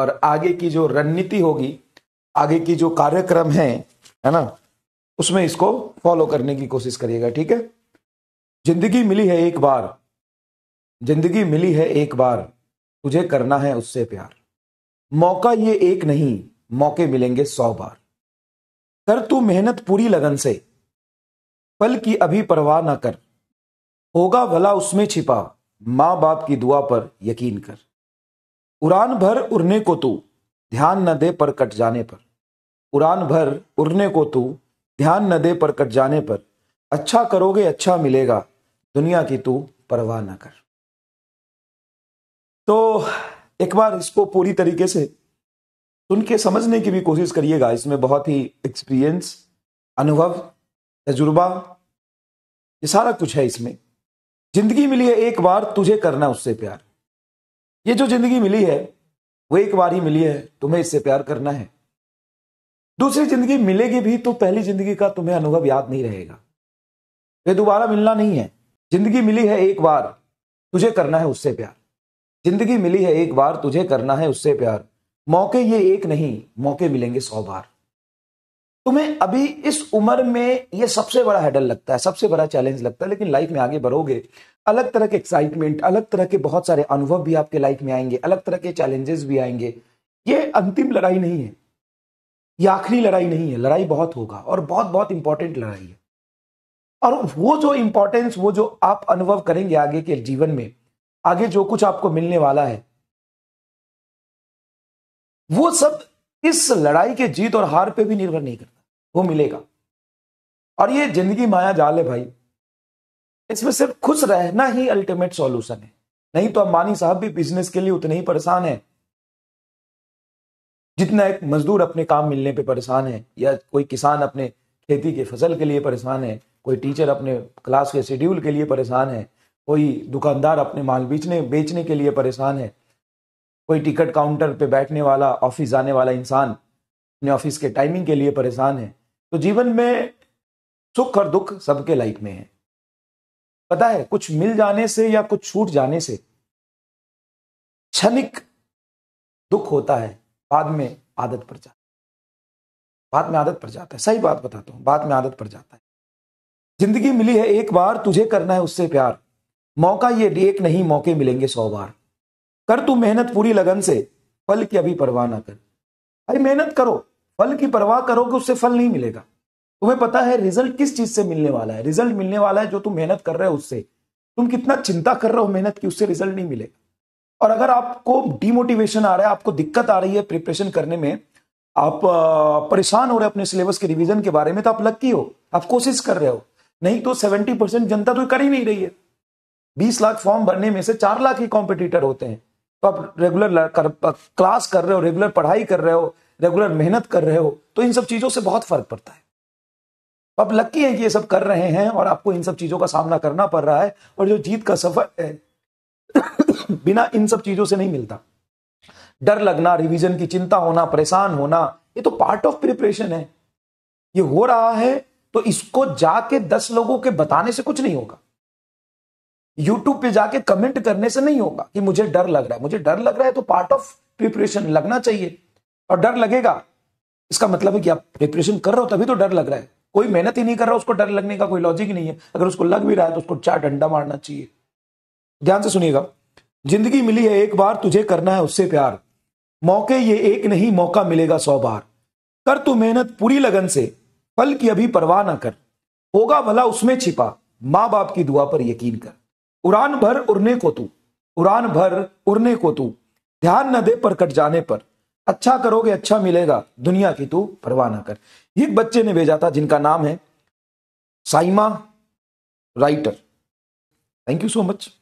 और आगे की जो रणनीति होगी आगे की जो कार्यक्रम है है ना उसमें इसको फॉलो करने की कोशिश करिएगा ठीक है जिंदगी मिली है एक बार जिंदगी मिली है एक बार तुझे करना है उससे प्यार मौका ये एक नहीं मौके मिलेंगे सौ बार कर तू मेहनत पूरी लगन से पल की अभी परवाह ना कर होगा भला उसमें छिपा माँ बाप की दुआ पर यकीन कर उड़ान भर उड़ने को तू ध्यान न दे पर कट जाने पर उड़ान भर उड़ने को तू ध्यान न दे पर कट जाने पर अच्छा करोगे अच्छा मिलेगा दुनिया की तू परवाह न कर तो एक बार इसको पूरी तरीके से सुन के समझने की भी कोशिश करिएगा इसमें बहुत ही एक्सपीरियंस अनुभव तजुर्बा ये सारा कुछ है इसमें जिंदगी मिली है एक बार तुझे करना उससे प्यार ये जो जिंदगी मिली है वो एक बार ही मिली है तुम्हें इससे प्यार करना है दूसरी जिंदगी मिलेगी भी तो पहली जिंदगी का तुम्हें अनुभव याद नहीं रहेगा ये दोबारा मिलना नहीं है जिंदगी मिली है एक बार तुझे करना है उससे प्यार जिंदगी मिली है एक बार तुझे करना है उससे प्यार मौके ये एक नहीं मौके मिलेंगे सौ बार तुम्हें अभी इस उम्र में ये सबसे बड़ा हेडल लगता है सबसे बड़ा चैलेंज लगता है लेकिन लाइफ में आगे बढ़ोगे अलग तरह के एक्साइटमेंट अलग तरह के बहुत सारे अनुभव भी आपके लाइफ में आएंगे अलग तरह के चैलेंजेस भी आएंगे ये अंतिम लड़ाई नहीं है ये आखिरी लड़ाई नहीं है लड़ाई बहुत होगा और बहुत बहुत इंपॉर्टेंट लड़ाई है और वो जो इंपॉर्टेंस वो जो आप अनुभव करेंगे आगे के जीवन में आगे जो कुछ आपको मिलने वाला है वो सब इस लड़ाई के जीत और हार पे भी निर्भर नहीं करता वो मिलेगा और ये जिंदगी माया जाल है भाई इसमें सिर्फ खुश रहना ही अल्टीमेट सॉल्यूशन है नहीं तो अंबानी साहब भी बिजनेस के लिए उतने ही परेशान है जितना एक मजदूर अपने काम मिलने पे परेशान है या कोई किसान अपने खेती के फसल के लिए परेशान है कोई टीचर अपने क्लास के शेड्यूल के लिए परेशान है कोई दुकानदार अपने माल बेचने बेचने के लिए परेशान है कोई टिकट काउंटर पे बैठने वाला ऑफिस जाने वाला इंसान अपने ऑफिस के टाइमिंग के लिए परेशान है तो जीवन में सुख और दुख सबके लाइफ में है पता है कुछ मिल जाने से या कुछ छूट जाने से क्षणिक दुख होता है बाद में आदत पड़ जाता है बाद में आदत पड़ जाता है सही बात बताता हूँ बाद में आदत पड़ जाता है जिंदगी मिली है एक बार तुझे करना है उससे प्यार मौका ये एक नहीं मौके मिलेंगे सौ बार कर तू मेहनत पूरी लगन से फल की अभी परवाह ना कर भाई मेहनत करो फल की परवाह करो कि उससे फल नहीं मिलेगा तुम्हें पता है रिजल्ट किस चीज से मिलने वाला है रिजल्ट मिलने वाला है जो तुम मेहनत कर रहे हो उससे तुम कितना चिंता कर रहे हो मेहनत की उससे रिजल्ट नहीं मिलेगा और अगर आपको डिमोटिवेशन आ रहा है आपको दिक्कत आ रही है प्रिपरेशन करने में आप परेशान हो रहे अपने सिलेबस के रिवीजन के बारे में तो आप लक्की हो आप कोशिश कर रहे हो नहीं तो सेवेंटी परसेंट जनता तो कर ही नहीं रही है बीस लाख फॉर्म भरने में से चार लाख ही कॉम्पिटिटर होते हैं तो आप रेगुलर कर, क्लास कर रहे हो रेगुलर पढ़ाई कर रहे हो रेगुलर मेहनत कर रहे हो तो इन सब चीजों से बहुत फर्क पड़ता है आप लकी हैं कि ये सब कर रहे हैं और आपको इन सब चीजों का सामना करना पड़ रहा है और जो जीत का सफर है बिना इन सब चीजों से नहीं मिलता डर लगना रिवीजन की चिंता होना परेशान होना ये तो पार्ट ऑफ प्रिपरेशन है ये हो रहा है तो इसको जाके दस लोगों के बताने से कुछ नहीं होगा यूट्यूब पे जाके कमेंट करने से नहीं होगा कि मुझे डर लग रहा है मुझे डर लग रहा है तो पार्ट ऑफ प्रिपरेशन लगना चाहिए और डर लगेगा इसका मतलब है कि आप प्रिपरेशन कर रहे हो तभी तो डर लग रहा है कोई मेहनत ही नहीं कर रहा उसको डर लगने का कोई लॉजिक नहीं है अगर उसको लग भी रहा है तो उसको चार डंडा मारना चाहिए ध्यान से सुनिएगा जिंदगी मिली है एक बार तुझे करना है उससे प्यार मौके ये एक नहीं मौका मिलेगा सौ बार कर तू मेहनत पूरी लगन से फल की अभी परवाह ना कर होगा भला उसमें छिपा माँ बाप की दुआ पर यकीन कर उड़ान भर उड़ने को तू उड़ान भर उड़ने को तू ध्यान न दे पर कट जाने पर अच्छा करोगे अच्छा मिलेगा दुनिया की तू परवाह ना कर एक बच्चे ने भेजा था जिनका नाम है Saima writer thank you so much